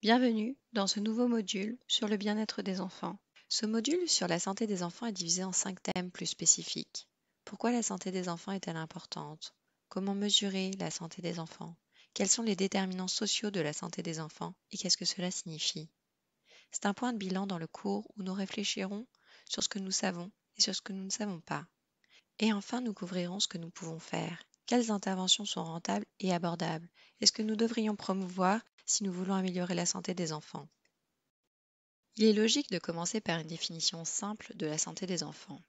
Bienvenue dans ce nouveau module sur le bien-être des enfants. Ce module sur la santé des enfants est divisé en cinq thèmes plus spécifiques. Pourquoi la santé des enfants est-elle importante Comment mesurer la santé des enfants Quels sont les déterminants sociaux de la santé des enfants et qu'est-ce que cela signifie C'est un point de bilan dans le cours où nous réfléchirons sur ce que nous savons et sur ce que nous ne savons pas. Et enfin, nous couvrirons ce que nous pouvons faire quelles interventions sont rentables et abordables et ce que nous devrions promouvoir si nous voulons améliorer la santé des enfants Il est logique de commencer par une définition simple de la santé des enfants.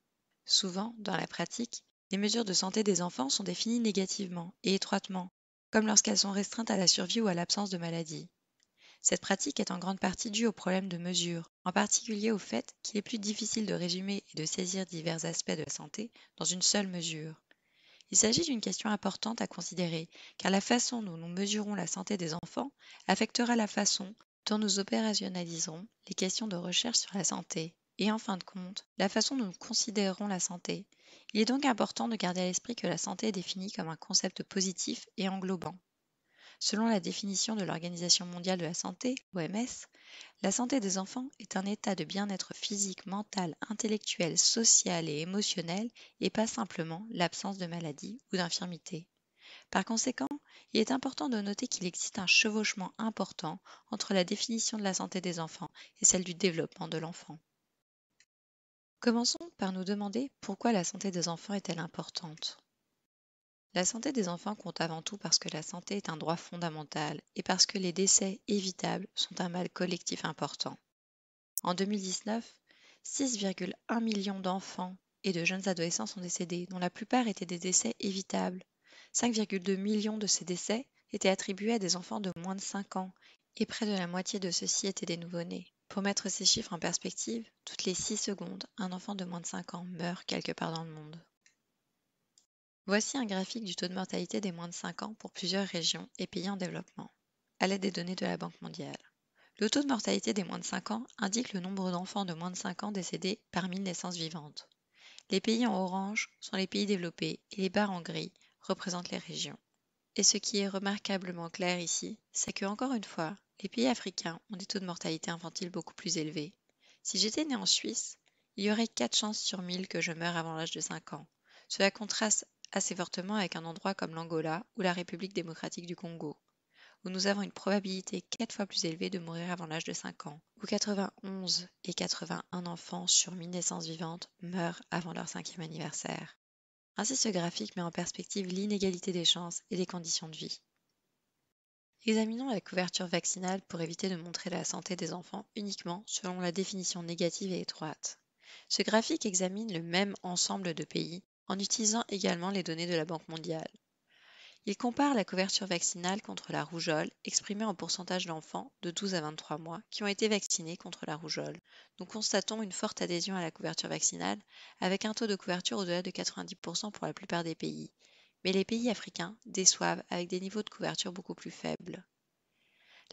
Souvent, dans la pratique, les mesures de santé des enfants sont définies négativement et étroitement, comme lorsqu'elles sont restreintes à la survie ou à l'absence de maladie. Cette pratique est en grande partie due au problème de mesure, en particulier au fait qu'il est plus difficile de résumer et de saisir divers aspects de la santé dans une seule mesure. Il s'agit d'une question importante à considérer, car la façon dont nous mesurons la santé des enfants affectera la façon dont nous opérationnaliserons les questions de recherche sur la santé, et en fin de compte, la façon dont nous considérerons la santé. Il est donc important de garder à l'esprit que la santé est définie comme un concept positif et englobant. Selon la définition de l'Organisation mondiale de la santé, OMS, la santé des enfants est un état de bien-être physique, mental, intellectuel, social et émotionnel et pas simplement l'absence de maladie ou d'infirmité. Par conséquent, il est important de noter qu'il existe un chevauchement important entre la définition de la santé des enfants et celle du développement de l'enfant. Commençons par nous demander pourquoi la santé des enfants est-elle importante. La santé des enfants compte avant tout parce que la santé est un droit fondamental et parce que les décès évitables sont un mal collectif important. En 2019, 6,1 millions d'enfants et de jeunes adolescents sont décédés, dont la plupart étaient des décès évitables. 5,2 millions de ces décès étaient attribués à des enfants de moins de 5 ans, et près de la moitié de ceux-ci étaient des nouveau-nés. Pour mettre ces chiffres en perspective, toutes les 6 secondes, un enfant de moins de 5 ans meurt quelque part dans le monde. Voici un graphique du taux de mortalité des moins de 5 ans pour plusieurs régions et pays en développement, à l'aide des données de la Banque mondiale. Le taux de mortalité des moins de 5 ans indique le nombre d'enfants de moins de 5 ans décédés par 1000 naissances vivantes. Les pays en orange sont les pays développés et les barres en gris représentent les régions. Et ce qui est remarquablement clair ici, c'est que encore une fois, les pays africains ont des taux de mortalité infantile beaucoup plus élevés. Si j'étais né en Suisse, il y aurait 4 chances sur 1000 que je meure avant l'âge de 5 ans. Cela contraste assez fortement avec un endroit comme l'Angola ou la République démocratique du Congo, où nous avons une probabilité quatre fois plus élevée de mourir avant l'âge de 5 ans, où 91 et 81 enfants sur 1000 naissances vivantes meurent avant leur cinquième anniversaire. Ainsi, ce graphique met en perspective l'inégalité des chances et des conditions de vie. Examinons la couverture vaccinale pour éviter de montrer la santé des enfants uniquement selon la définition négative et étroite. Ce graphique examine le même ensemble de pays en utilisant également les données de la Banque mondiale. Il compare la couverture vaccinale contre la rougeole, exprimée en pourcentage d'enfants de 12 à 23 mois qui ont été vaccinés contre la rougeole. Nous constatons une forte adhésion à la couverture vaccinale, avec un taux de couverture au-delà de 90% pour la plupart des pays. Mais les pays africains déçoivent avec des niveaux de couverture beaucoup plus faibles.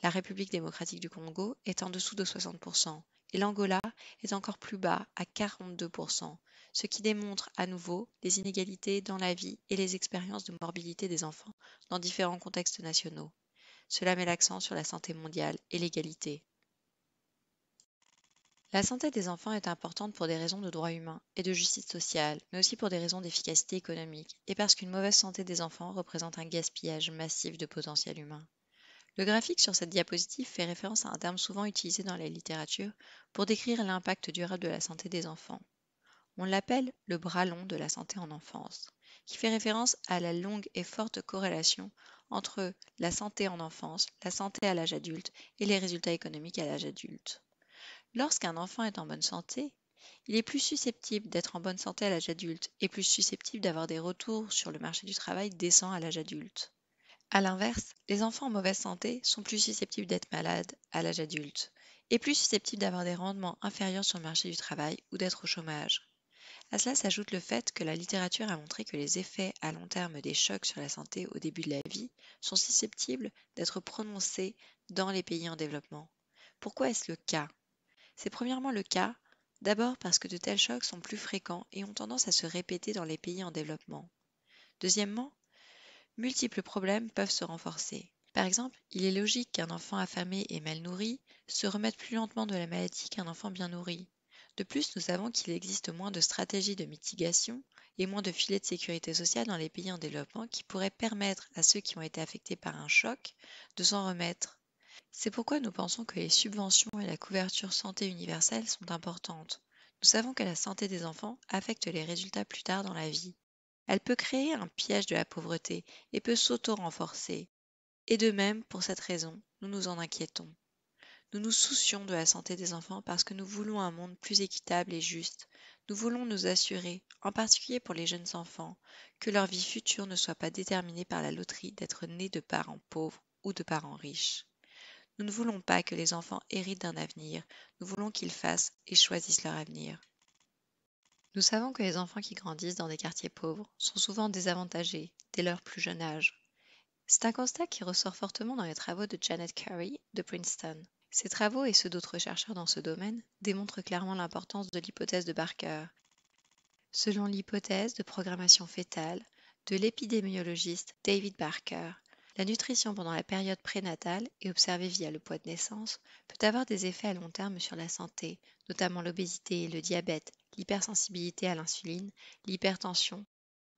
La République démocratique du Congo est en dessous de 60% et l'Angola est encore plus bas à 42%, ce qui démontre à nouveau les inégalités dans la vie et les expériences de morbidité des enfants dans différents contextes nationaux. Cela met l'accent sur la santé mondiale et l'égalité. La santé des enfants est importante pour des raisons de droits humains et de justice sociale, mais aussi pour des raisons d'efficacité économique et parce qu'une mauvaise santé des enfants représente un gaspillage massif de potentiel humain. Le graphique sur cette diapositive fait référence à un terme souvent utilisé dans la littérature pour décrire l'impact durable de la santé des enfants. On l'appelle le bras long de la santé en enfance, qui fait référence à la longue et forte corrélation entre la santé en enfance, la santé à l'âge adulte et les résultats économiques à l'âge adulte. Lorsqu'un enfant est en bonne santé, il est plus susceptible d'être en bonne santé à l'âge adulte et plus susceptible d'avoir des retours sur le marché du travail décent à l'âge adulte. À l'inverse, les enfants en mauvaise santé sont plus susceptibles d'être malades à l'âge adulte et plus susceptibles d'avoir des rendements inférieurs sur le marché du travail ou d'être au chômage. À cela s'ajoute le fait que la littérature a montré que les effets à long terme des chocs sur la santé au début de la vie sont susceptibles d'être prononcés dans les pays en développement. Pourquoi est-ce le cas C'est premièrement le cas D'abord parce que de tels chocs sont plus fréquents et ont tendance à se répéter dans les pays en développement. Deuxièmement, multiples problèmes peuvent se renforcer. Par exemple, il est logique qu'un enfant affamé et mal nourri se remette plus lentement de la maladie qu'un enfant bien nourri. De plus, nous savons qu'il existe moins de stratégies de mitigation et moins de filets de sécurité sociale dans les pays en développement qui pourraient permettre à ceux qui ont été affectés par un choc de s'en remettre. C'est pourquoi nous pensons que les subventions et la couverture santé universelle sont importantes. Nous savons que la santé des enfants affecte les résultats plus tard dans la vie. Elle peut créer un piège de la pauvreté et peut s'auto-renforcer. Et de même, pour cette raison, nous nous en inquiétons. Nous nous soucions de la santé des enfants parce que nous voulons un monde plus équitable et juste. Nous voulons nous assurer, en particulier pour les jeunes enfants, que leur vie future ne soit pas déterminée par la loterie d'être nés de parents pauvres ou de parents riches. Nous ne voulons pas que les enfants héritent d'un avenir, nous voulons qu'ils fassent et choisissent leur avenir. Nous savons que les enfants qui grandissent dans des quartiers pauvres sont souvent désavantagés dès leur plus jeune âge. C'est un constat qui ressort fortement dans les travaux de Janet Curry de Princeton. Ses travaux et ceux d'autres chercheurs dans ce domaine démontrent clairement l'importance de l'hypothèse de Barker. Selon l'hypothèse de programmation fœtale de l'épidémiologiste David Barker, la nutrition pendant la période prénatale et observée via le poids de naissance peut avoir des effets à long terme sur la santé, notamment l'obésité, et le diabète, l'hypersensibilité à l'insuline, l'hypertension,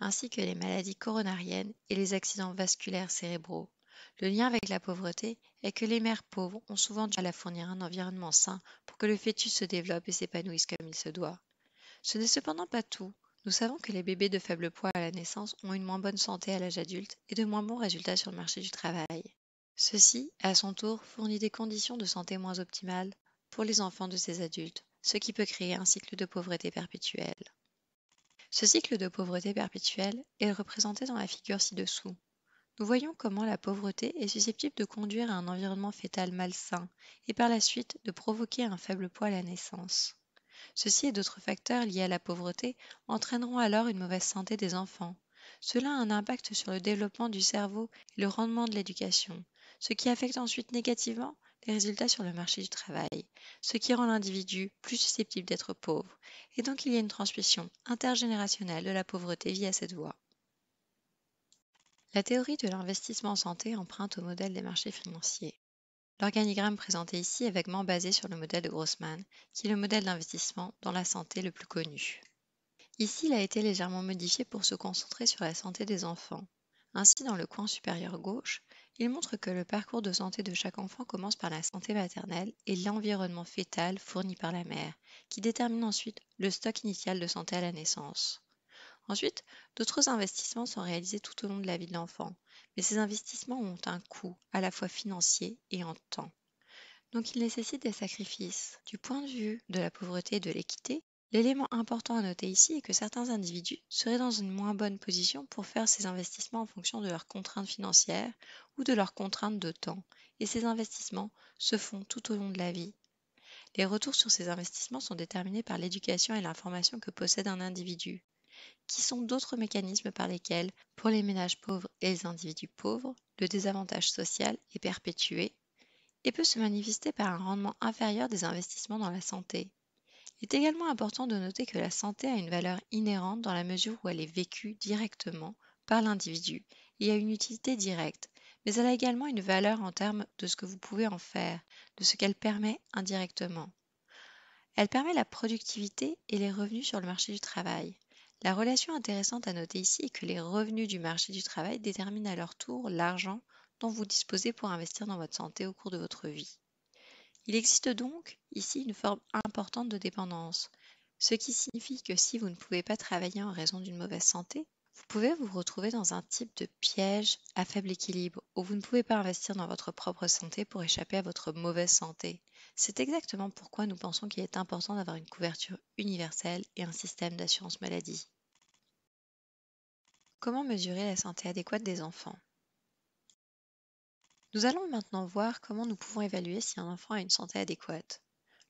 ainsi que les maladies coronariennes et les accidents vasculaires cérébraux. Le lien avec la pauvreté est que les mères pauvres ont souvent du mal à fournir un environnement sain pour que le fœtus se développe et s'épanouisse comme il se doit. Ce n'est cependant pas tout. Nous savons que les bébés de faible poids à la naissance ont une moins bonne santé à l'âge adulte et de moins bons résultats sur le marché du travail. Ceci, à son tour, fournit des conditions de santé moins optimales pour les enfants de ces adultes, ce qui peut créer un cycle de pauvreté perpétuelle. Ce cycle de pauvreté perpétuelle est représenté dans la figure ci-dessous. Nous voyons comment la pauvreté est susceptible de conduire à un environnement fétal malsain et par la suite de provoquer un faible poids à la naissance. Ceci et d'autres facteurs liés à la pauvreté entraîneront alors une mauvaise santé des enfants. Cela a un impact sur le développement du cerveau et le rendement de l'éducation, ce qui affecte ensuite négativement des résultats sur le marché du travail, ce qui rend l'individu plus susceptible d'être pauvre, et donc il y a une transmission intergénérationnelle de la pauvreté via cette voie. La théorie de l'investissement en santé emprunte au modèle des marchés financiers. L'organigramme présenté ici est vaguement basé sur le modèle de Grossman, qui est le modèle d'investissement dans la santé le plus connu. Ici, il a été légèrement modifié pour se concentrer sur la santé des enfants. Ainsi, dans le coin supérieur gauche, il montre que le parcours de santé de chaque enfant commence par la santé maternelle et l'environnement fœtal fourni par la mère, qui détermine ensuite le stock initial de santé à la naissance. Ensuite, d'autres investissements sont réalisés tout au long de la vie de l'enfant, mais ces investissements ont un coût à la fois financier et en temps. Donc ils nécessitent des sacrifices. Du point de vue de la pauvreté et de l'équité, L'élément important à noter ici est que certains individus seraient dans une moins bonne position pour faire ces investissements en fonction de leurs contraintes financières ou de leurs contraintes de temps, et ces investissements se font tout au long de la vie. Les retours sur ces investissements sont déterminés par l'éducation et l'information que possède un individu, qui sont d'autres mécanismes par lesquels, pour les ménages pauvres et les individus pauvres, le désavantage social est perpétué et peut se manifester par un rendement inférieur des investissements dans la santé, il est également important de noter que la santé a une valeur inhérente dans la mesure où elle est vécue directement par l'individu et a une utilité directe, mais elle a également une valeur en termes de ce que vous pouvez en faire, de ce qu'elle permet indirectement. Elle permet la productivité et les revenus sur le marché du travail. La relation intéressante à noter ici est que les revenus du marché du travail déterminent à leur tour l'argent dont vous disposez pour investir dans votre santé au cours de votre vie. Il existe donc ici une forme importante de dépendance, ce qui signifie que si vous ne pouvez pas travailler en raison d'une mauvaise santé, vous pouvez vous retrouver dans un type de piège à faible équilibre où vous ne pouvez pas investir dans votre propre santé pour échapper à votre mauvaise santé. C'est exactement pourquoi nous pensons qu'il est important d'avoir une couverture universelle et un système d'assurance maladie. Comment mesurer la santé adéquate des enfants nous allons maintenant voir comment nous pouvons évaluer si un enfant a une santé adéquate.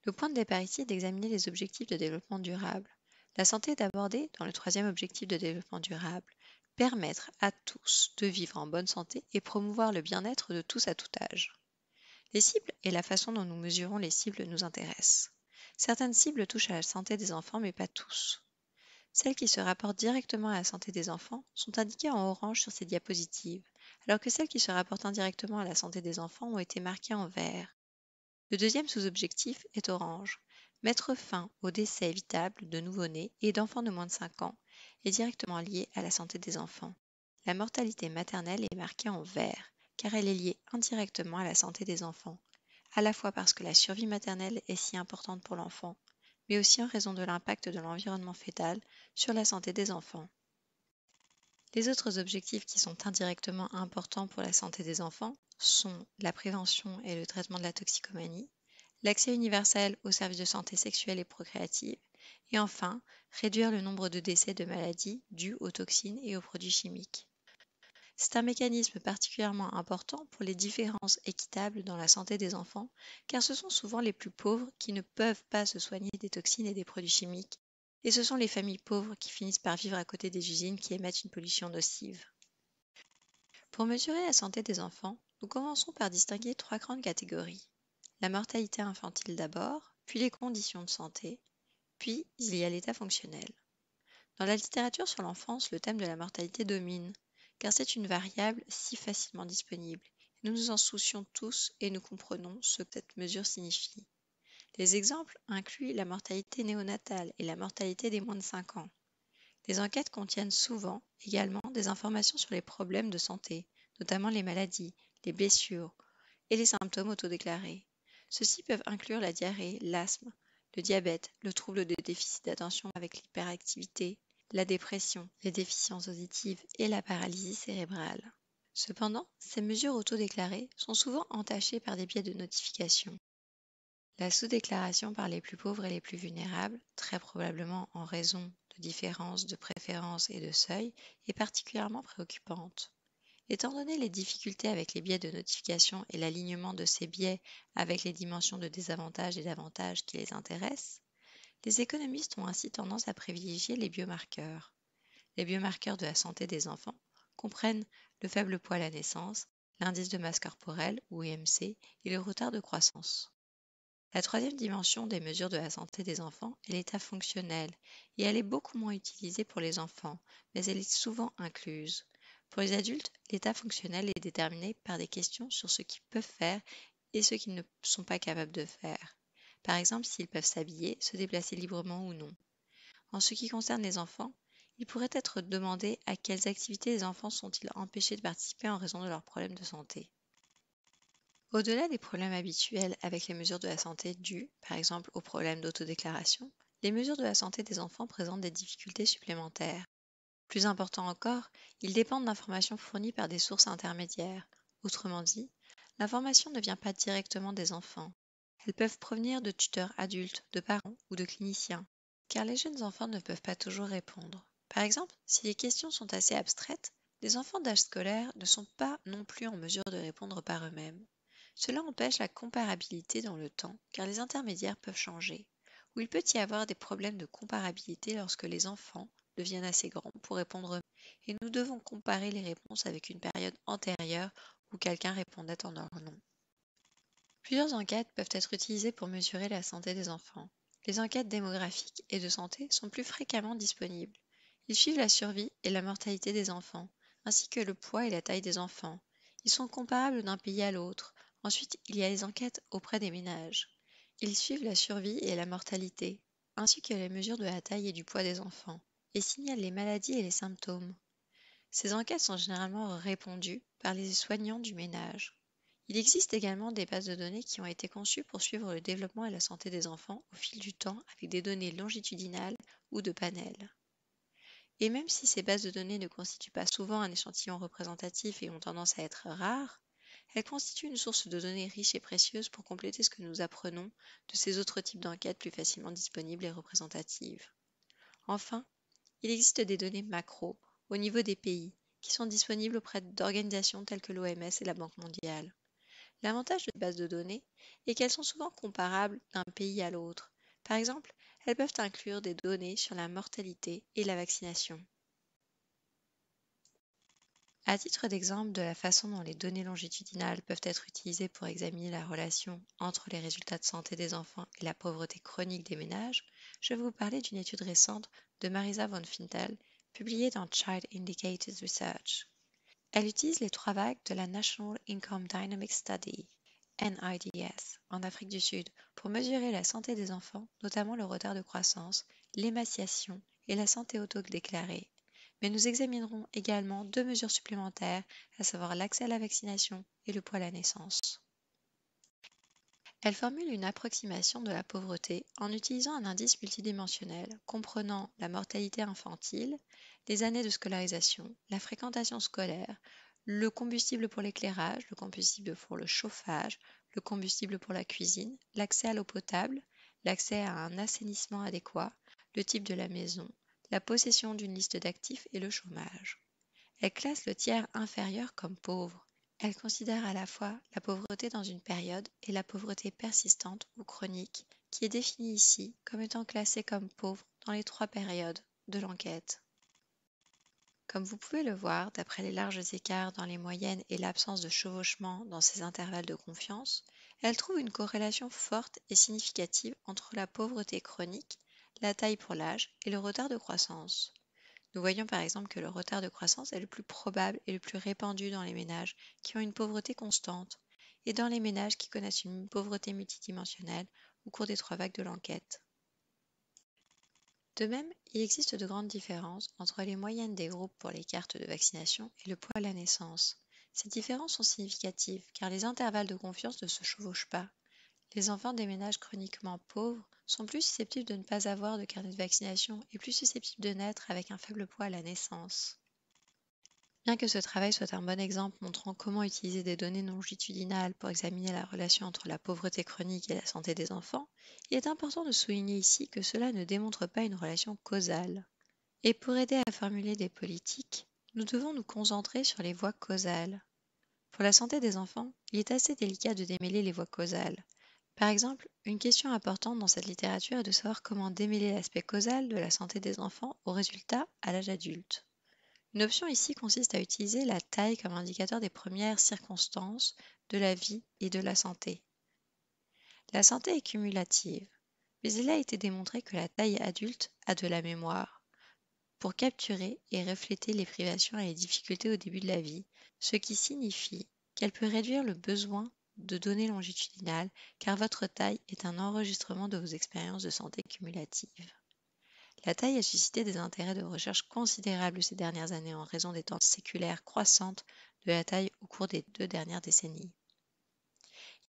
Le point de départ ici est d'examiner les objectifs de développement durable. La santé est abordée dans le troisième objectif de développement durable, permettre à tous de vivre en bonne santé et promouvoir le bien-être de tous à tout âge. Les cibles et la façon dont nous mesurons les cibles nous intéressent. Certaines cibles touchent à la santé des enfants mais pas tous. Celles qui se rapportent directement à la santé des enfants sont indiquées en orange sur ces diapositives alors que celles qui se rapportent indirectement à la santé des enfants ont été marquées en vert. Le deuxième sous-objectif est orange. Mettre fin aux décès évitables de nouveau-nés et d'enfants de moins de 5 ans est directement lié à la santé des enfants. La mortalité maternelle est marquée en vert, car elle est liée indirectement à la santé des enfants, à la fois parce que la survie maternelle est si importante pour l'enfant, mais aussi en raison de l'impact de l'environnement fœtal sur la santé des enfants. Les autres objectifs qui sont indirectement importants pour la santé des enfants sont la prévention et le traitement de la toxicomanie, l'accès universel aux services de santé sexuelle et procréative, et enfin réduire le nombre de décès de maladies dues aux toxines et aux produits chimiques. C'est un mécanisme particulièrement important pour les différences équitables dans la santé des enfants, car ce sont souvent les plus pauvres qui ne peuvent pas se soigner des toxines et des produits chimiques, et ce sont les familles pauvres qui finissent par vivre à côté des usines qui émettent une pollution nocive. Pour mesurer la santé des enfants, nous commençons par distinguer trois grandes catégories. La mortalité infantile d'abord, puis les conditions de santé, puis il y a l'état fonctionnel. Dans la littérature sur l'enfance, le thème de la mortalité domine, car c'est une variable si facilement disponible. Nous nous en soucions tous et nous comprenons ce que cette mesure signifie. Les exemples incluent la mortalité néonatale et la mortalité des moins de 5 ans. Les enquêtes contiennent souvent également des informations sur les problèmes de santé, notamment les maladies, les blessures et les symptômes autodéclarés. Ceux-ci peuvent inclure la diarrhée, l'asthme, le diabète, le trouble de déficit d'attention avec l'hyperactivité, la dépression, les déficiences auditives et la paralysie cérébrale. Cependant, ces mesures autodéclarées sont souvent entachées par des biais de notification, la sous-déclaration par les plus pauvres et les plus vulnérables, très probablement en raison de différences de préférences et de seuils, est particulièrement préoccupante. Étant donné les difficultés avec les biais de notification et l'alignement de ces biais avec les dimensions de désavantages et d'avantages qui les intéressent, les économistes ont ainsi tendance à privilégier les biomarqueurs. Les biomarqueurs de la santé des enfants comprennent le faible poids à la naissance, l'indice de masse corporelle ou IMC e et le retard de croissance. La troisième dimension des mesures de la santé des enfants est l'état fonctionnel, et elle est beaucoup moins utilisée pour les enfants, mais elle est souvent incluse. Pour les adultes, l'état fonctionnel est déterminé par des questions sur ce qu'ils peuvent faire et ce qu'ils ne sont pas capables de faire. Par exemple, s'ils peuvent s'habiller, se déplacer librement ou non. En ce qui concerne les enfants, il pourrait être demandé à quelles activités les enfants sont-ils empêchés de participer en raison de leurs problèmes de santé. Au-delà des problèmes habituels avec les mesures de la santé dues, par exemple, aux problèmes d'autodéclaration, les mesures de la santé des enfants présentent des difficultés supplémentaires. Plus important encore, ils dépendent d'informations fournies par des sources intermédiaires. Autrement dit, l'information ne vient pas directement des enfants. Elles peuvent provenir de tuteurs adultes, de parents ou de cliniciens, car les jeunes enfants ne peuvent pas toujours répondre. Par exemple, si les questions sont assez abstraites, les enfants d'âge scolaire ne sont pas non plus en mesure de répondre par eux-mêmes. Cela empêche la comparabilité dans le temps car les intermédiaires peuvent changer, ou il peut y avoir des problèmes de comparabilité lorsque les enfants deviennent assez grands pour répondre et nous devons comparer les réponses avec une période antérieure où quelqu'un répondait en leur nom. Plusieurs enquêtes peuvent être utilisées pour mesurer la santé des enfants. Les enquêtes démographiques et de santé sont plus fréquemment disponibles. Ils suivent la survie et la mortalité des enfants, ainsi que le poids et la taille des enfants. Ils sont comparables d'un pays à l'autre, Ensuite, il y a les enquêtes auprès des ménages. Ils suivent la survie et la mortalité, ainsi que les mesures de la taille et du poids des enfants, et signalent les maladies et les symptômes. Ces enquêtes sont généralement répondues par les soignants du ménage. Il existe également des bases de données qui ont été conçues pour suivre le développement et la santé des enfants au fil du temps avec des données longitudinales ou de panels. Et même si ces bases de données ne constituent pas souvent un échantillon représentatif et ont tendance à être rares, elle constitue une source de données riche et précieuse pour compléter ce que nous apprenons de ces autres types d'enquêtes plus facilement disponibles et représentatives. Enfin, il existe des données macro au niveau des pays qui sont disponibles auprès d'organisations telles que l'OMS et la Banque mondiale. L'avantage de ces bases de données est qu'elles sont souvent comparables d'un pays à l'autre. Par exemple, elles peuvent inclure des données sur la mortalité et la vaccination. À titre d'exemple de la façon dont les données longitudinales peuvent être utilisées pour examiner la relation entre les résultats de santé des enfants et la pauvreté chronique des ménages, je vais vous parler d'une étude récente de Marisa von Fintel publiée dans Child Indicators Research. Elle utilise les trois vagues de la National Income Dynamic Study, NIDS, en Afrique du Sud, pour mesurer la santé des enfants, notamment le retard de croissance, l'émaciation et la santé auto-déclarée mais nous examinerons également deux mesures supplémentaires, à savoir l'accès à la vaccination et le poids à la naissance. Elle formule une approximation de la pauvreté en utilisant un indice multidimensionnel comprenant la mortalité infantile, les années de scolarisation, la fréquentation scolaire, le combustible pour l'éclairage, le combustible pour le chauffage, le combustible pour la cuisine, l'accès à l'eau potable, l'accès à un assainissement adéquat, le type de la maison, la possession d'une liste d'actifs et le chômage. Elle classe le tiers inférieur comme pauvre. Elle considère à la fois la pauvreté dans une période et la pauvreté persistante ou chronique, qui est définie ici comme étant classée comme pauvre dans les trois périodes de l'enquête. Comme vous pouvez le voir, d'après les larges écarts dans les moyennes et l'absence de chevauchement dans ces intervalles de confiance, elle trouve une corrélation forte et significative entre la pauvreté chronique la taille pour l'âge et le retard de croissance. Nous voyons par exemple que le retard de croissance est le plus probable et le plus répandu dans les ménages qui ont une pauvreté constante et dans les ménages qui connaissent une pauvreté multidimensionnelle au cours des trois vagues de l'enquête. De même, il existe de grandes différences entre les moyennes des groupes pour les cartes de vaccination et le poids à la naissance. Ces différences sont significatives car les intervalles de confiance ne se chevauchent pas. Les enfants des ménages chroniquement pauvres sont plus susceptibles de ne pas avoir de carnet de vaccination et plus susceptibles de naître avec un faible poids à la naissance. Bien que ce travail soit un bon exemple montrant comment utiliser des données longitudinales pour examiner la relation entre la pauvreté chronique et la santé des enfants, il est important de souligner ici que cela ne démontre pas une relation causale. Et pour aider à formuler des politiques, nous devons nous concentrer sur les voies causales. Pour la santé des enfants, il est assez délicat de démêler les voies causales, par exemple, une question importante dans cette littérature est de savoir comment démêler l'aspect causal de la santé des enfants aux résultats à l'âge adulte. Une option ici consiste à utiliser la taille comme indicateur des premières circonstances de la vie et de la santé. La santé est cumulative, mais il a été démontré que la taille adulte a de la mémoire pour capturer et refléter les privations et les difficultés au début de la vie, ce qui signifie qu'elle peut réduire le besoin de données longitudinales car votre taille est un enregistrement de vos expériences de santé cumulatives. La taille a suscité des intérêts de recherche considérables ces dernières années en raison des tendances séculaires croissantes de la taille au cours des deux dernières décennies.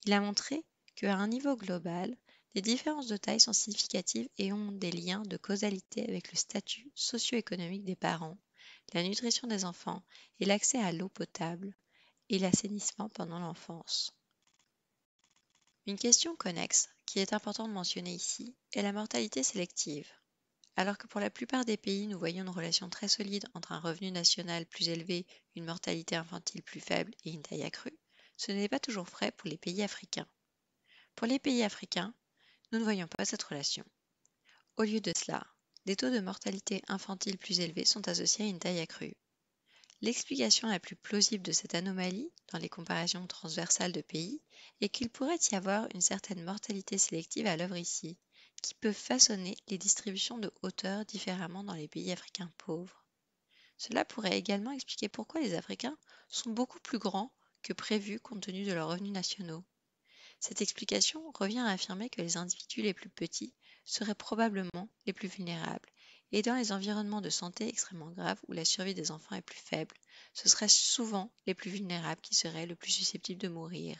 Il a montré qu'à un niveau global, les différences de taille sont significatives et ont des liens de causalité avec le statut socio-économique des parents, la nutrition des enfants et l'accès à l'eau potable et l'assainissement pendant l'enfance. Une question connexe, qui est important de mentionner ici, est la mortalité sélective. Alors que pour la plupart des pays, nous voyons une relation très solide entre un revenu national plus élevé, une mortalité infantile plus faible et une taille accrue, ce n'est pas toujours vrai pour les pays africains. Pour les pays africains, nous ne voyons pas cette relation. Au lieu de cela, des taux de mortalité infantile plus élevés sont associés à une taille accrue, L'explication la plus plausible de cette anomalie, dans les comparaisons transversales de pays, est qu'il pourrait y avoir une certaine mortalité sélective à l'œuvre ici, qui peut façonner les distributions de hauteur différemment dans les pays africains pauvres. Cela pourrait également expliquer pourquoi les Africains sont beaucoup plus grands que prévu compte tenu de leurs revenus nationaux. Cette explication revient à affirmer que les individus les plus petits seraient probablement les plus vulnérables et dans les environnements de santé extrêmement graves où la survie des enfants est plus faible, ce seraient souvent les plus vulnérables qui seraient le plus susceptibles de mourir.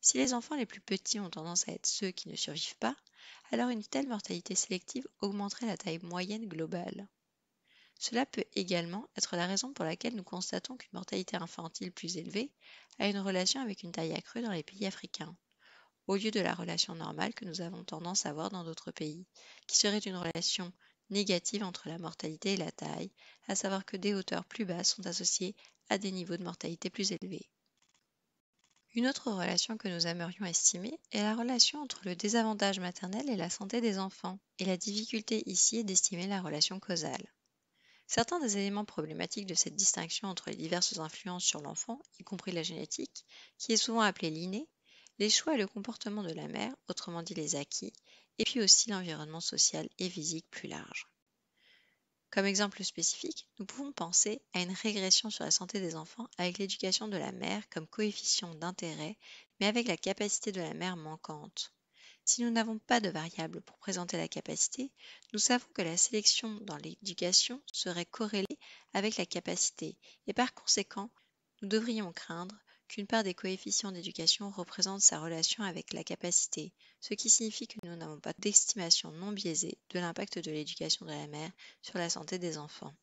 Si les enfants les plus petits ont tendance à être ceux qui ne survivent pas, alors une telle mortalité sélective augmenterait la taille moyenne globale. Cela peut également être la raison pour laquelle nous constatons qu'une mortalité infantile plus élevée a une relation avec une taille accrue dans les pays africains, au lieu de la relation normale que nous avons tendance à voir dans d'autres pays, qui serait une relation négative entre la mortalité et la taille, à savoir que des hauteurs plus basses sont associées à des niveaux de mortalité plus élevés. Une autre relation que nous aimerions estimer est la relation entre le désavantage maternel et la santé des enfants, et la difficulté ici est d'estimer la relation causale. Certains des éléments problématiques de cette distinction entre les diverses influences sur l'enfant, y compris la génétique, qui est souvent appelée l'inné, les choix et le comportement de la mère, autrement dit les acquis, et puis aussi l'environnement social et physique plus large. Comme exemple spécifique, nous pouvons penser à une régression sur la santé des enfants avec l'éducation de la mère comme coefficient d'intérêt, mais avec la capacité de la mère manquante. Si nous n'avons pas de variable pour présenter la capacité, nous savons que la sélection dans l'éducation serait corrélée avec la capacité et par conséquent, nous devrions craindre qu'une part des coefficients d'éducation représente sa relation avec la capacité, ce qui signifie que nous n'avons pas d'estimation non biaisée de l'impact de l'éducation de la mère sur la santé des enfants.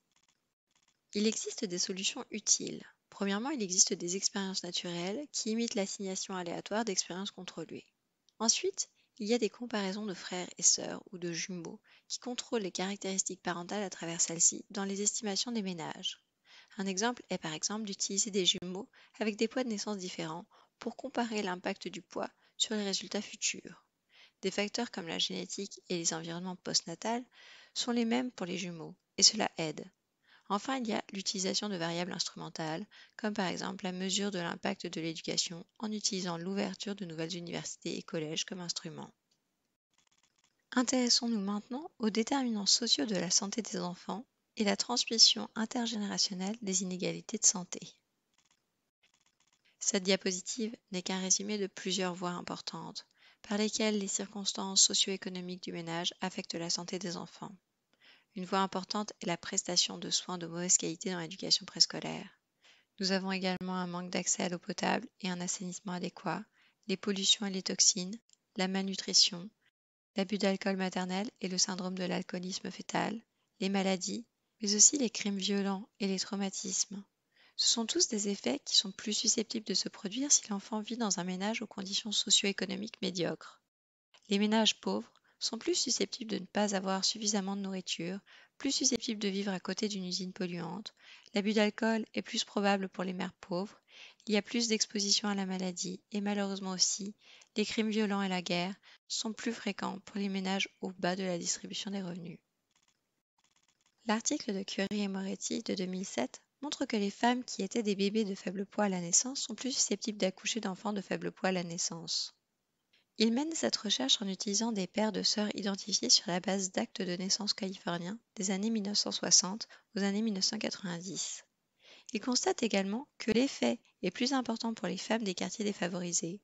Il existe des solutions utiles. Premièrement, il existe des expériences naturelles qui imitent l'assignation aléatoire d'expériences contrôlées. Ensuite, il y a des comparaisons de frères et sœurs ou de jumeaux qui contrôlent les caractéristiques parentales à travers celles-ci dans les estimations des ménages. Un exemple est par exemple d'utiliser des jumeaux avec des poids de naissance différents pour comparer l'impact du poids sur les résultats futurs. Des facteurs comme la génétique et les environnements postnatales sont les mêmes pour les jumeaux, et cela aide. Enfin, il y a l'utilisation de variables instrumentales, comme par exemple la mesure de l'impact de l'éducation en utilisant l'ouverture de nouvelles universités et collèges comme instrument. Intéressons-nous maintenant aux déterminants sociaux de la santé des enfants et la transmission intergénérationnelle des inégalités de santé. Cette diapositive n'est qu'un résumé de plusieurs voies importantes par lesquelles les circonstances socio-économiques du ménage affectent la santé des enfants. Une voie importante est la prestation de soins de mauvaise qualité dans l'éducation préscolaire. Nous avons également un manque d'accès à l'eau potable et un assainissement adéquat, les pollutions et les toxines, la malnutrition, l'abus d'alcool maternel et le syndrome de l'alcoolisme fœtal, les maladies, mais aussi les crimes violents et les traumatismes. Ce sont tous des effets qui sont plus susceptibles de se produire si l'enfant vit dans un ménage aux conditions socio-économiques médiocres. Les ménages pauvres sont plus susceptibles de ne pas avoir suffisamment de nourriture, plus susceptibles de vivre à côté d'une usine polluante, l'abus d'alcool est plus probable pour les mères pauvres, il y a plus d'exposition à la maladie et malheureusement aussi, les crimes violents et la guerre sont plus fréquents pour les ménages au bas de la distribution des revenus. L'article de Curie et Moretti de 2007 montre que les femmes qui étaient des bébés de faible poids à la naissance sont plus susceptibles d'accoucher d'enfants de faible poids à la naissance. Il mène cette recherche en utilisant des paires de sœurs identifiées sur la base d'actes de naissance californiens des années 1960 aux années 1990. Il constate également que l'effet est plus important pour les femmes des quartiers défavorisés.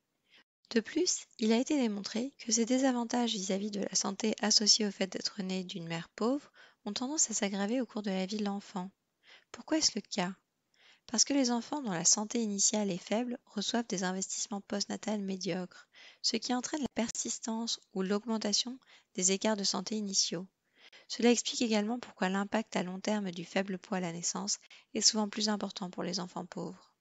De plus, il a été démontré que ces désavantages vis-à-vis -vis de la santé associés au fait d'être né d'une mère pauvre ont tendance à s'aggraver au cours de la vie de l'enfant. Pourquoi est-ce le cas Parce que les enfants dont la santé initiale est faible reçoivent des investissements postnatales médiocres, ce qui entraîne la persistance ou l'augmentation des écarts de santé initiaux. Cela explique également pourquoi l'impact à long terme du faible poids à la naissance est souvent plus important pour les enfants pauvres.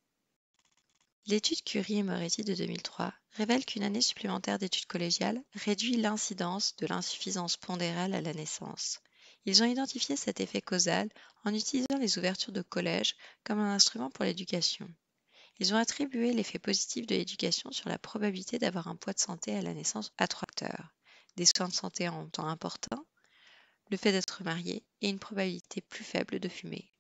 L'étude Curie et Moretti de 2003 révèle qu'une année supplémentaire d'études collégiales réduit l'incidence de l'insuffisance pondérale à la naissance. Ils ont identifié cet effet causal en utilisant les ouvertures de collège comme un instrument pour l'éducation. Ils ont attribué l'effet positif de l'éducation sur la probabilité d'avoir un poids de santé à la naissance à trois facteurs. Des soins de santé en temps important, le fait d'être marié et une probabilité plus faible de fumer.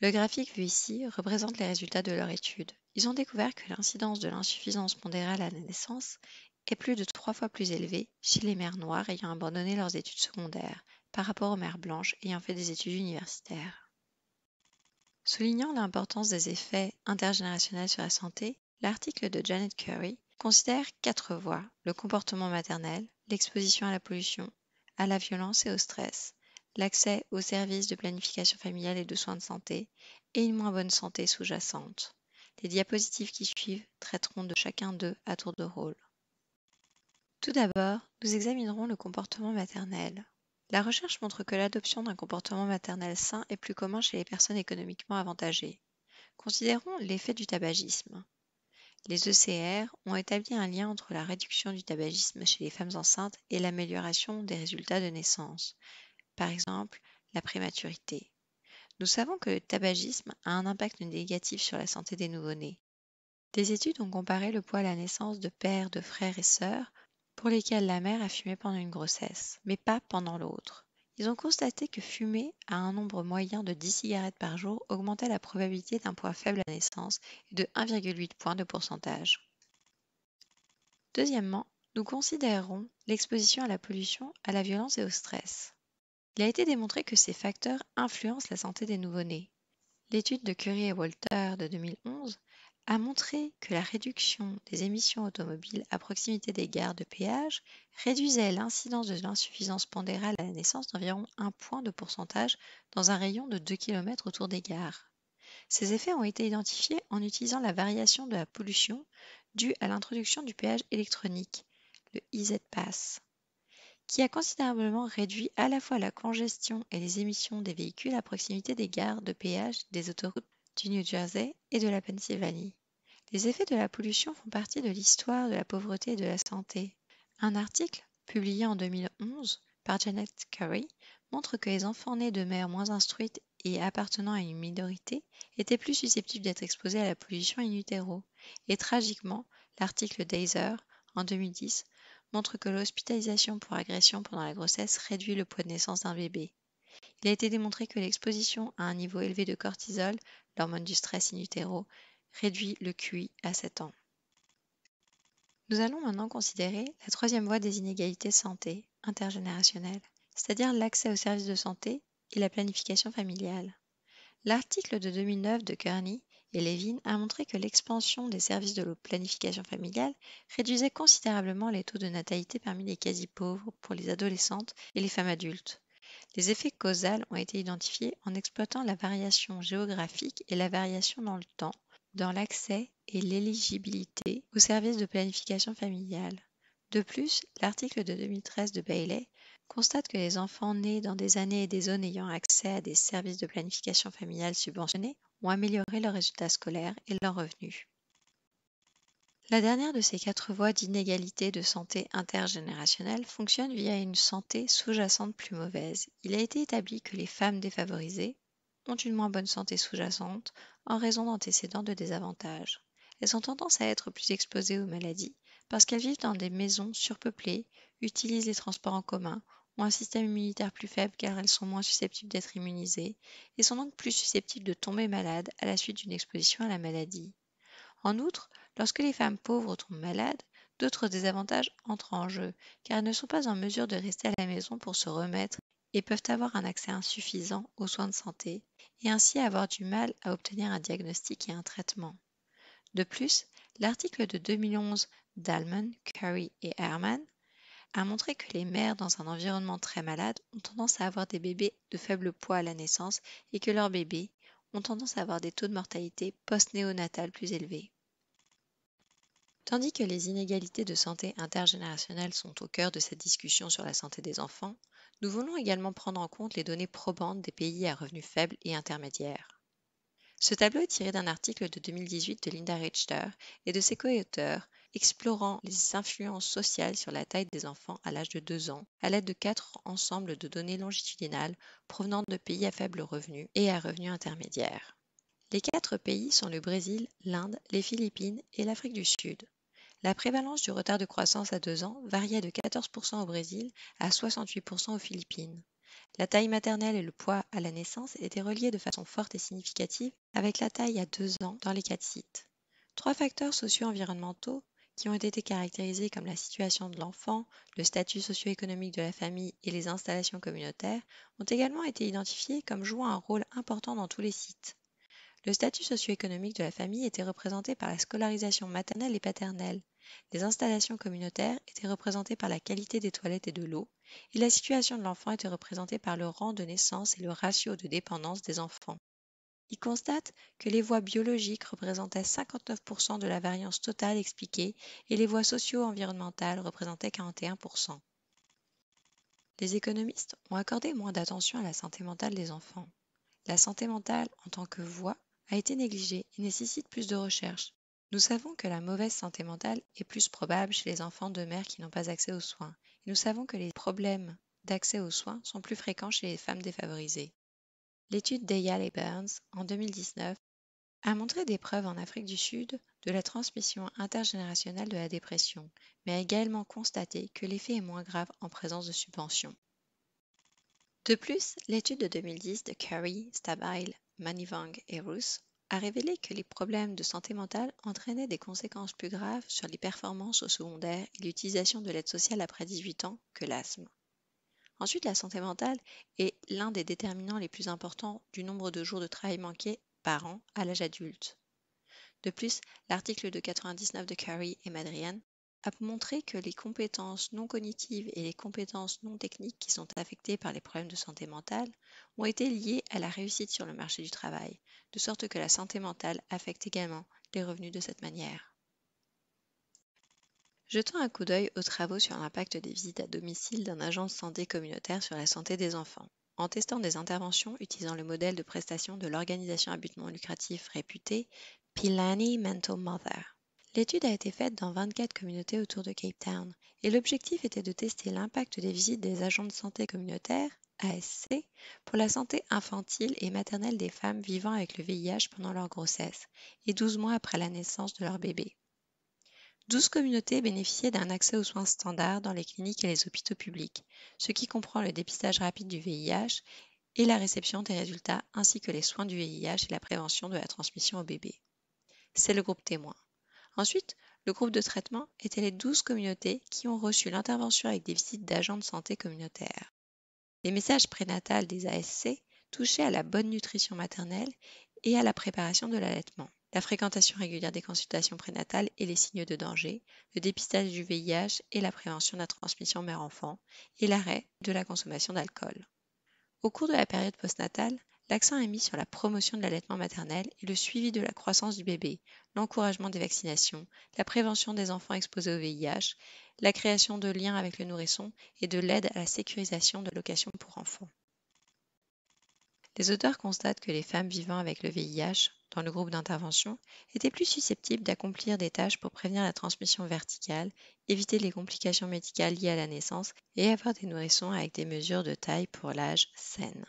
Le graphique vu ici représente les résultats de leur étude. Ils ont découvert que l'incidence de l'insuffisance pondérale à la naissance est plus de trois fois plus élevée chez les mères noires ayant abandonné leurs études secondaires, par rapport aux mères blanches ayant fait des études universitaires. Soulignant l'importance des effets intergénérationnels sur la santé, l'article de Janet Curry considère quatre voies, le comportement maternel, l'exposition à la pollution, à la violence et au stress, l'accès aux services de planification familiale et de soins de santé, et une moins bonne santé sous-jacente. Les diapositives qui suivent traiteront de chacun d'eux à tour de rôle. Tout d'abord, nous examinerons le comportement maternel. La recherche montre que l'adoption d'un comportement maternel sain est plus commun chez les personnes économiquement avantagées. Considérons l'effet du tabagisme. Les ECR ont établi un lien entre la réduction du tabagisme chez les femmes enceintes et l'amélioration des résultats de naissance, par exemple la prématurité. Nous savons que le tabagisme a un impact négatif sur la santé des nouveau-nés. Des études ont comparé le poids à la naissance de pères, de frères et sœurs pour lesquels la mère a fumé pendant une grossesse, mais pas pendant l'autre. Ils ont constaté que fumer à un nombre moyen de 10 cigarettes par jour augmentait la probabilité d'un poids faible à naissance et de 1,8 point de pourcentage. Deuxièmement, nous considérons l'exposition à la pollution, à la violence et au stress. Il a été démontré que ces facteurs influencent la santé des nouveau-nés. L'étude de Curie et Walter de 2011 a montré que la réduction des émissions automobiles à proximité des gares de péage réduisait l'incidence de l'insuffisance pondérale à la naissance d'environ un point de pourcentage dans un rayon de 2 km autour des gares. Ces effets ont été identifiés en utilisant la variation de la pollution due à l'introduction du péage électronique, le EZPass, qui a considérablement réduit à la fois la congestion et les émissions des véhicules à proximité des gares de péage des autoroutes du New Jersey et de la Pennsylvanie. Les effets de la pollution font partie de l'histoire de la pauvreté et de la santé. Un article, publié en 2011 par Janet Curry, montre que les enfants nés de mères moins instruites et appartenant à une minorité étaient plus susceptibles d'être exposés à la pollution in utero. Et tragiquement, l'article d'Azer, en 2010, montre que l'hospitalisation pour agression pendant la grossesse réduit le poids de naissance d'un bébé. Il a été démontré que l'exposition à un niveau élevé de cortisol, l'hormone du stress in réduit le QI à 7 ans. Nous allons maintenant considérer la troisième voie des inégalités santé intergénérationnelles, c'est-à-dire l'accès aux services de santé et la planification familiale. L'article de 2009 de Kearney et Levin a montré que l'expansion des services de planification familiale réduisait considérablement les taux de natalité parmi les quasi pauvres pour les adolescentes et les femmes adultes. Les effets causaux ont été identifiés en exploitant la variation géographique et la variation dans le temps, dans l'accès et l'éligibilité aux services de planification familiale. De plus, l'article de 2013 de Bailey constate que les enfants nés dans des années et des zones ayant accès à des services de planification familiale subventionnés ont amélioré leurs résultats scolaires et leurs revenus. La dernière de ces quatre voies d'inégalité de santé intergénérationnelle fonctionne via une santé sous-jacente plus mauvaise. Il a été établi que les femmes défavorisées ont une moins bonne santé sous-jacente en raison d'antécédents de désavantages. Elles ont tendance à être plus exposées aux maladies parce qu'elles vivent dans des maisons surpeuplées, utilisent les transports en commun, ont un système immunitaire plus faible car elles sont moins susceptibles d'être immunisées et sont donc plus susceptibles de tomber malades à la suite d'une exposition à la maladie. En outre, Lorsque les femmes pauvres tombent malades, d'autres désavantages entrent en jeu, car elles ne sont pas en mesure de rester à la maison pour se remettre et peuvent avoir un accès insuffisant aux soins de santé et ainsi avoir du mal à obtenir un diagnostic et un traitement. De plus, l'article de 2011 d'Alman, Curry et Herman a montré que les mères dans un environnement très malade ont tendance à avoir des bébés de faible poids à la naissance et que leurs bébés ont tendance à avoir des taux de mortalité post-néonatale plus élevés. Tandis que les inégalités de santé intergénérationnelles sont au cœur de cette discussion sur la santé des enfants, nous voulons également prendre en compte les données probantes des pays à revenus faibles et intermédiaires. Ce tableau est tiré d'un article de 2018 de Linda Richter et de ses co-auteurs explorant les influences sociales sur la taille des enfants à l'âge de 2 ans à l'aide de quatre ensembles de données longitudinales provenant de pays à faible revenu et à revenus intermédiaires. Les quatre pays sont le Brésil, l'Inde, les Philippines et l'Afrique du Sud. La prévalence du retard de croissance à 2 ans variait de 14 au Brésil à 68 aux Philippines. La taille maternelle et le poids à la naissance étaient reliés de façon forte et significative avec la taille à 2 ans dans les quatre sites. Trois facteurs socio-environnementaux qui ont été caractérisés comme la situation de l'enfant, le statut socio-économique de la famille et les installations communautaires, ont également été identifiés comme jouant un rôle important dans tous les sites. Le statut socio-économique de la famille était représenté par la scolarisation maternelle et paternelle, les installations communautaires étaient représentées par la qualité des toilettes et de l'eau, et la situation de l'enfant était représentée par le rang de naissance et le ratio de dépendance des enfants. Il constate que les voies biologiques représentaient 59% de la variance totale expliquée et les voies socio-environnementales représentaient 41%. Les économistes ont accordé moins d'attention à la santé mentale des enfants. La santé mentale en tant que voie a été négligée et nécessite plus de recherches. Nous savons que la mauvaise santé mentale est plus probable chez les enfants de mères qui n'ont pas accès aux soins. Et nous savons que les problèmes d'accès aux soins sont plus fréquents chez les femmes défavorisées. L'étude d'Eyal et Burns en 2019 a montré des preuves en Afrique du Sud de la transmission intergénérationnelle de la dépression, mais a également constaté que l'effet est moins grave en présence de subventions. De plus, l'étude de 2010 de Curry, Stabile, Manivang et Roos a révélé que les problèmes de santé mentale entraînaient des conséquences plus graves sur les performances au secondaire et l'utilisation de l'aide sociale après 18 ans que l'asthme. Ensuite, la santé mentale est l'un des déterminants les plus importants du nombre de jours de travail manqués par an à l'âge adulte. De plus, l'article de 99 de Carey et Madrian a montré que les compétences non cognitives et les compétences non techniques qui sont affectées par les problèmes de santé mentale ont été liées à la réussite sur le marché du travail, de sorte que la santé mentale affecte également les revenus de cette manière. Jetons un coup d'œil aux travaux sur l'impact des visites à domicile d'un agent de santé communautaire sur la santé des enfants, en testant des interventions utilisant le modèle de prestation de l'organisation à but lucratif réputée Pilani Mental Mother. L'étude a été faite dans 24 communautés autour de Cape Town et l'objectif était de tester l'impact des visites des agents de santé communautaire, ASC, pour la santé infantile et maternelle des femmes vivant avec le VIH pendant leur grossesse et 12 mois après la naissance de leur bébé. 12 communautés bénéficiaient d'un accès aux soins standards dans les cliniques et les hôpitaux publics, ce qui comprend le dépistage rapide du VIH et la réception des résultats ainsi que les soins du VIH et la prévention de la transmission au bébé. C'est le groupe témoin. Ensuite, le groupe de traitement était les 12 communautés qui ont reçu l'intervention avec des visites d'agents de santé communautaire. Les messages prénatales des ASC touchaient à la bonne nutrition maternelle et à la préparation de l'allaitement, la fréquentation régulière des consultations prénatales et les signes de danger, le dépistage du VIH et la prévention de la transmission mère-enfant, et l'arrêt de la consommation d'alcool. Au cours de la période postnatale, L'accent est mis sur la promotion de l'allaitement maternel et le suivi de la croissance du bébé, l'encouragement des vaccinations, la prévention des enfants exposés au VIH, la création de liens avec le nourrisson et de l'aide à la sécurisation de locations pour enfants. Les auteurs constatent que les femmes vivant avec le VIH, dans le groupe d'intervention, étaient plus susceptibles d'accomplir des tâches pour prévenir la transmission verticale, éviter les complications médicales liées à la naissance et avoir des nourrissons avec des mesures de taille pour l'âge saines.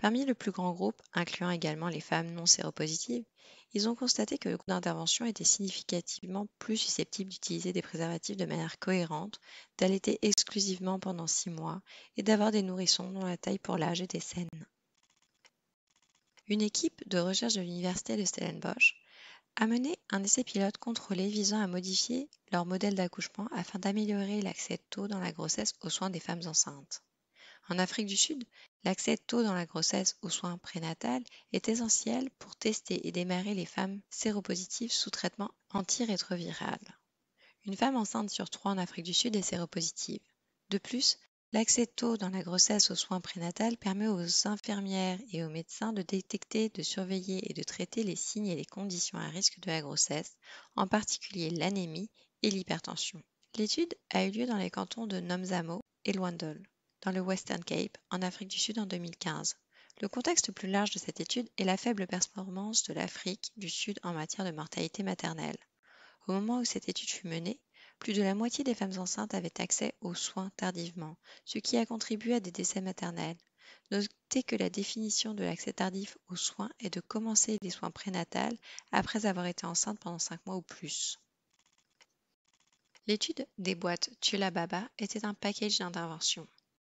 Parmi le plus grand groupe, incluant également les femmes non séropositives, ils ont constaté que le groupe d'intervention était significativement plus susceptible d'utiliser des préservatifs de manière cohérente, d'allaiter exclusivement pendant six mois et d'avoir des nourrissons dont la taille pour l'âge était saine. Une équipe de recherche de l'université de Stellenbosch a mené un essai pilote contrôlé visant à modifier leur modèle d'accouchement afin d'améliorer l'accès tôt dans la grossesse aux soins des femmes enceintes. En Afrique du Sud, l'accès tôt dans la grossesse aux soins prénatales est essentiel pour tester et démarrer les femmes séropositives sous traitement antirétroviral. Une femme enceinte sur trois en Afrique du Sud est séropositive. De plus, l'accès tôt dans la grossesse aux soins prénatales permet aux infirmières et aux médecins de détecter, de surveiller et de traiter les signes et les conditions à risque de la grossesse, en particulier l'anémie et l'hypertension. L'étude a eu lieu dans les cantons de Nomzamo et Luandol dans le Western Cape, en Afrique du Sud en 2015. Le contexte plus large de cette étude est la faible performance de l'Afrique du Sud en matière de mortalité maternelle. Au moment où cette étude fut menée, plus de la moitié des femmes enceintes avaient accès aux soins tardivement, ce qui a contribué à des décès maternels. Notez que la définition de l'accès tardif aux soins est de commencer des soins prénatals après avoir été enceinte pendant 5 mois ou plus. L'étude des boîtes Tula Baba était un package d'intervention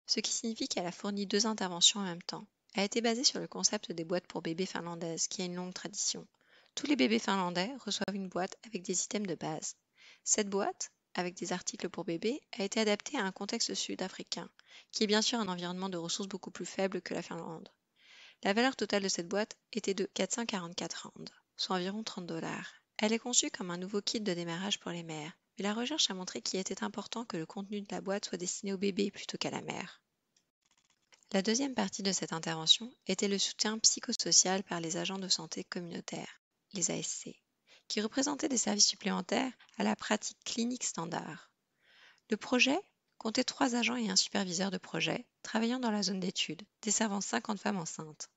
ce qui signifie qu'elle a fourni deux interventions en même temps. Elle a été basée sur le concept des boîtes pour bébés finlandaises, qui a une longue tradition. Tous les bébés finlandais reçoivent une boîte avec des items de base. Cette boîte, avec des articles pour bébés, a été adaptée à un contexte sud-africain, qui est bien sûr un environnement de ressources beaucoup plus faible que la Finlande. La valeur totale de cette boîte était de 444 rand, soit environ 30 dollars. Elle est conçue comme un nouveau kit de démarrage pour les mères, mais la recherche a montré qu'il était important que le contenu de la boîte soit destiné au bébé plutôt qu'à la mère. La deuxième partie de cette intervention était le soutien psychosocial par les agents de santé communautaires, les ASC, qui représentaient des services supplémentaires à la pratique clinique standard. Le projet comptait trois agents et un superviseur de projet travaillant dans la zone d'étude, desservant 50 femmes enceintes.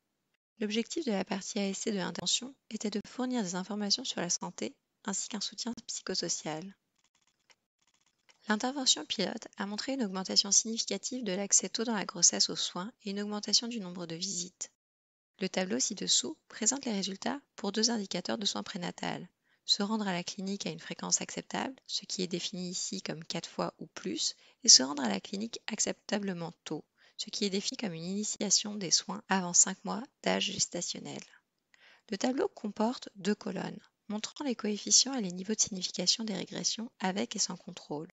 L'objectif de la partie ASC de l'intervention était de fournir des informations sur la santé ainsi qu'un soutien psychosocial. L'intervention pilote a montré une augmentation significative de l'accès tôt dans la grossesse aux soins et une augmentation du nombre de visites. Le tableau ci-dessous présente les résultats pour deux indicateurs de soins prénatales – Se rendre à la clinique à une fréquence acceptable, ce qui est défini ici comme 4 fois ou plus, et se rendre à la clinique acceptablement tôt, ce qui est défini comme une initiation des soins avant 5 mois d'âge gestationnel. Le tableau comporte deux colonnes, montrant les coefficients et les niveaux de signification des régressions avec et sans contrôle.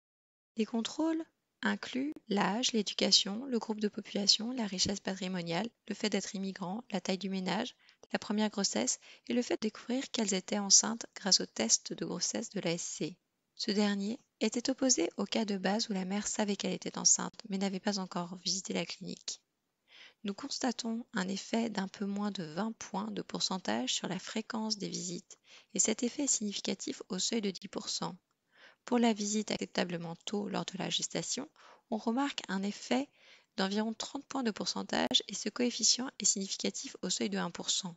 Les contrôles incluent l'âge, l'éducation, le groupe de population, la richesse patrimoniale, le fait d'être immigrant, la taille du ménage, la première grossesse et le fait de découvrir qu'elles étaient enceintes grâce au test de grossesse de l'ASC. Ce dernier était opposé au cas de base où la mère savait qu'elle était enceinte mais n'avait pas encore visité la clinique. Nous constatons un effet d'un peu moins de 20 points de pourcentage sur la fréquence des visites et cet effet est significatif au seuil de 10%. Pour la visite acceptablement tôt lors de la gestation, on remarque un effet d'environ 30 points de pourcentage et ce coefficient est significatif au seuil de 1%.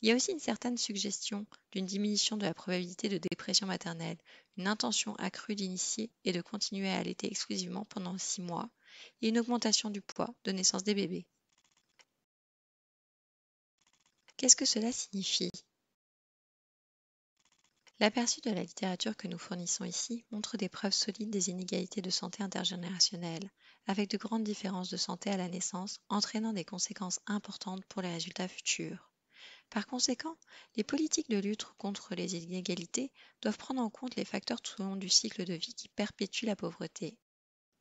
Il y a aussi une certaine suggestion d'une diminution de la probabilité de dépression maternelle, une intention accrue d'initier et de continuer à allaiter exclusivement pendant 6 mois, et une augmentation du poids de naissance des bébés. Qu'est-ce que cela signifie L'aperçu de la littérature que nous fournissons ici montre des preuves solides des inégalités de santé intergénérationnelles, avec de grandes différences de santé à la naissance, entraînant des conséquences importantes pour les résultats futurs. Par conséquent, les politiques de lutte contre les inégalités doivent prendre en compte les facteurs tout au long du cycle de vie qui perpétuent la pauvreté.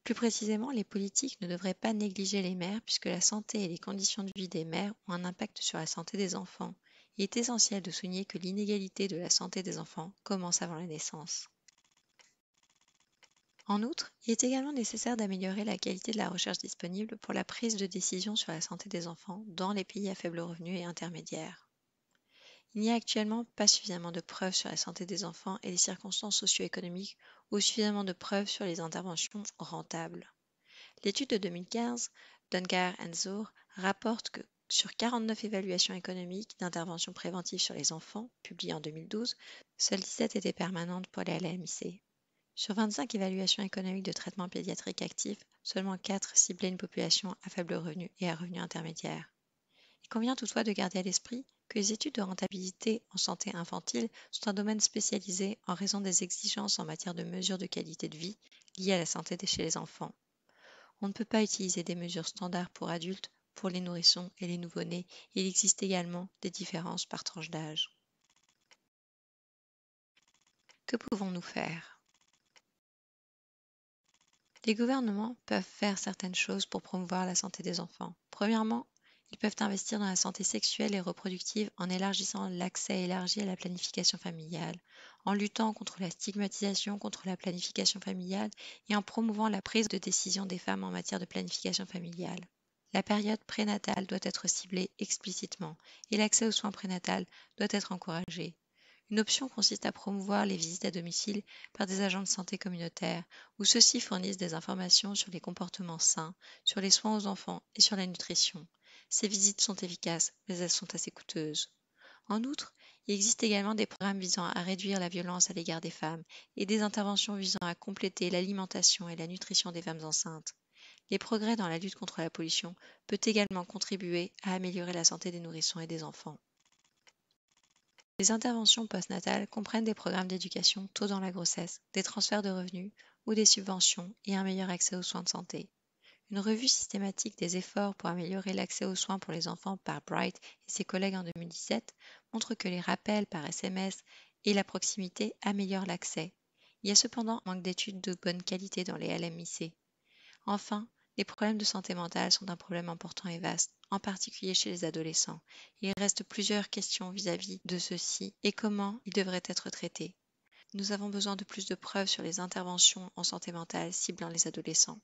Plus précisément, les politiques ne devraient pas négliger les mères puisque la santé et les conditions de vie des mères ont un impact sur la santé des enfants, il est essentiel de souligner que l'inégalité de la santé des enfants commence avant la naissance. En outre, il est également nécessaire d'améliorer la qualité de la recherche disponible pour la prise de décision sur la santé des enfants dans les pays à faible revenu et intermédiaire. Il n'y a actuellement pas suffisamment de preuves sur la santé des enfants et les circonstances socio-économiques ou suffisamment de preuves sur les interventions rentables. L'étude de 2015, Dungar et rapporte que sur 49 évaluations économiques d'intervention préventive sur les enfants, publiées en 2012, seules 17 étaient permanentes pour les à Sur 25 évaluations économiques de traitement pédiatrique actif, seulement 4 ciblaient une population à faible revenu et à revenu intermédiaire. Il convient toutefois de garder à l'esprit que les études de rentabilité en santé infantile sont un domaine spécialisé en raison des exigences en matière de mesures de qualité de vie liées à la santé chez les enfants. On ne peut pas utiliser des mesures standards pour adultes pour les nourrissons et les nouveau-nés, il existe également des différences par tranche d'âge. Que pouvons-nous faire Les gouvernements peuvent faire certaines choses pour promouvoir la santé des enfants. Premièrement, ils peuvent investir dans la santé sexuelle et reproductive en élargissant l'accès élargi à la planification familiale, en luttant contre la stigmatisation contre la planification familiale et en promouvant la prise de décision des femmes en matière de planification familiale. La période prénatale doit être ciblée explicitement et l'accès aux soins prénatales doit être encouragé. Une option consiste à promouvoir les visites à domicile par des agents de santé communautaire, où ceux-ci fournissent des informations sur les comportements sains, sur les soins aux enfants et sur la nutrition. Ces visites sont efficaces, mais elles sont assez coûteuses. En outre, il existe également des programmes visant à réduire la violence à l'égard des femmes et des interventions visant à compléter l'alimentation et la nutrition des femmes enceintes les progrès dans la lutte contre la pollution peuvent également contribuer à améliorer la santé des nourrissons et des enfants. Les interventions postnatales comprennent des programmes d'éducation tôt dans la grossesse, des transferts de revenus ou des subventions et un meilleur accès aux soins de santé. Une revue systématique des efforts pour améliorer l'accès aux soins pour les enfants par Bright et ses collègues en 2017 montre que les rappels par SMS et la proximité améliorent l'accès. Il y a cependant manque d'études de bonne qualité dans les LMIC. Enfin, les problèmes de santé mentale sont un problème important et vaste, en particulier chez les adolescents. Il reste plusieurs questions vis-à-vis de ceux-ci et comment ils devraient être traités. Nous avons besoin de plus de preuves sur les interventions en santé mentale ciblant les adolescents.